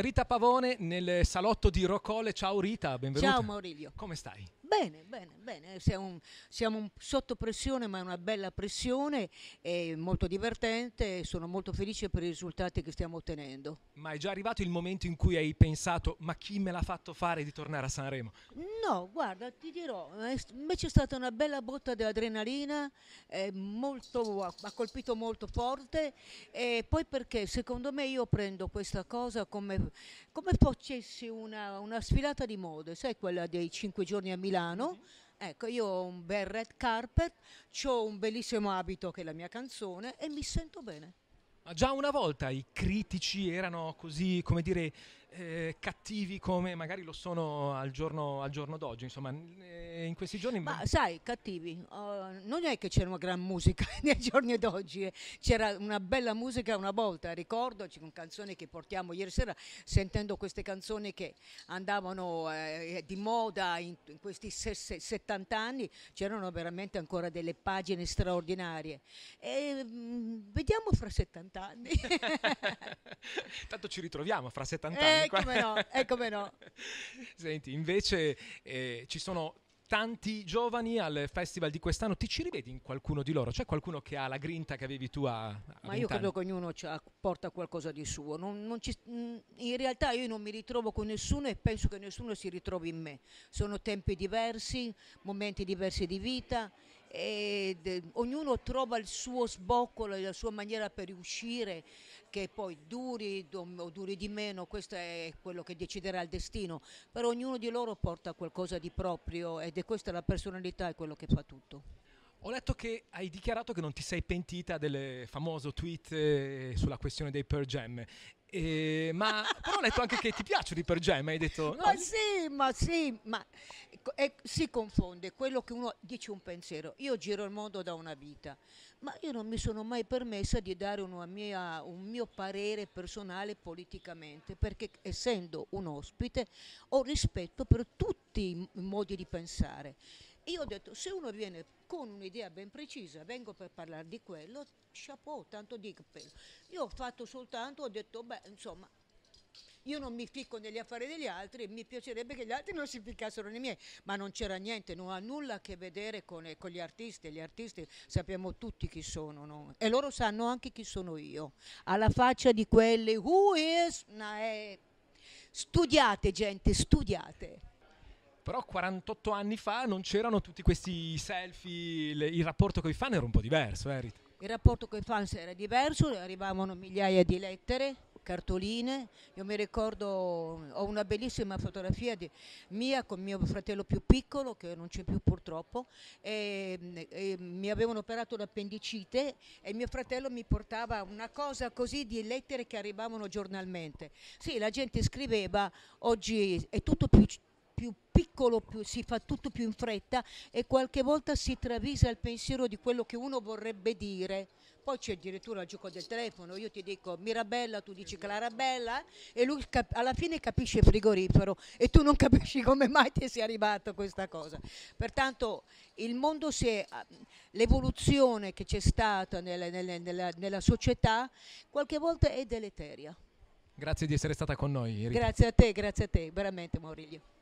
Rita Pavone nel salotto di Rocole. Ciao Rita, benvenuta. Ciao Maurilio. Come stai? Bene, bene, bene. Siamo, siamo sotto pressione, ma è una bella pressione, è molto divertente sono molto felice per i risultati che stiamo ottenendo. Ma è già arrivato il momento in cui hai pensato, ma chi me l'ha fatto fare di tornare a Sanremo? No, guarda, ti dirò, invece è stata una bella botta dell'adrenalina, eh, ha colpito molto forte e poi perché secondo me io prendo questa cosa come, come facessi una, una sfilata di mode, sai quella dei cinque giorni a Milano? Milano. Mhm. Ecco, io ho un bel red carpet, ho un bellissimo abito che è la mia canzone e mi sento bene. Ma già una volta i critici erano così, come dire, eh, cattivi come magari lo sono al giorno, al giorno d'oggi, insomma, eh, in questi giorni... Ma sai, cattivi, uh, non è che c'era una gran musica nei giorni d'oggi, eh. c'era una bella musica una volta, ricordo, con canzoni che portiamo ieri sera, sentendo queste canzoni che andavano eh, eh di moda in, in questi 70 anni, c'erano veramente ancora delle pagine straordinarie. E, mh, mm, vediamo fra 70 anni. Tanto ci ritroviamo fra 70 eh, anni. Come no, eh, come no. Senti, invece eh, ci sono tanti giovani al festival di quest'anno. Ti ci rivedi in qualcuno di loro? C'è qualcuno che ha la grinta che avevi tu a, a Ma io credo che ognuno porta qualcosa di suo. Non, non ci, mm, in realtà io non mi ritrovo con nessuno e penso che nessuno si ritrovi in me. Sono tempi diversi, momenti diversi di vita e ognuno trova il suo sboccolo e la sua maniera per riuscire che poi duri o duri di meno, questo è quello che deciderà il destino, però ognuno di loro porta qualcosa di proprio ed è questa la personalità, è quello che fa tutto. Ho letto che hai dichiarato che non ti sei pentita del famoso tweet eh, sulla questione dei Pearl Jam e, eh, ma però ho letto anche che ti piace di per Jam, hai detto... No. Ma sì, ma sì, ma e, ecco, si confonde quello che uno dice un pensiero. Io giro il mondo da una vita, ma io non mi sono mai permessa di dare mia, un mio parere personale politicamente, perché essendo un ospite ho rispetto per tutti i modi di pensare. Io ho detto, se uno viene con un'idea ben precisa, vengo per parlare di quello, chapeau, tanto di cappello. Io ho fatto soltanto, ho detto, beh, insomma, io non mi ficco negli affari degli altri, mi piacerebbe che gli altri non si ficcassero nei miei, ma non c'era niente, non ha nulla a che vedere con, eh, con, gli artisti, gli artisti sappiamo tutti chi sono no? e loro sanno anche chi sono io, alla faccia di quelli, who is, nah, eh. studiate gente, studiate. Però 48 anni fa non c'erano tutti questi selfie, le, il rapporto con i fan era un po' diverso, eh, Il rapporto con i fans era diverso, arrivavano migliaia di lettere, cartoline. Io mi ricordo, ho una bellissima fotografia di, mia con mio fratello più piccolo, che non c'è più purtroppo, e, e mi avevano operato l'appendicite e mio fratello mi portava una cosa così di lettere che arrivavano giornalmente. Sì, la gente scriveva, oggi è tutto più piccolo più, si fa tutto più in fretta e qualche volta si travisa il pensiero di quello che uno vorrebbe dire. Poi c'è addirittura il gioco del telefono, io ti dico Mirabella, tu dici Clarabella e lui alla fine capisce frigorifero e tu non capisci come mai ti sia arrivata questa cosa. Pertanto il mondo si è, ah, l'evoluzione che c'è stata nella, nella, nella, nella società qualche volta è deleteria. Grazie di essere stata con noi. Erika. Grazie a te, grazie a te, veramente Maurilio.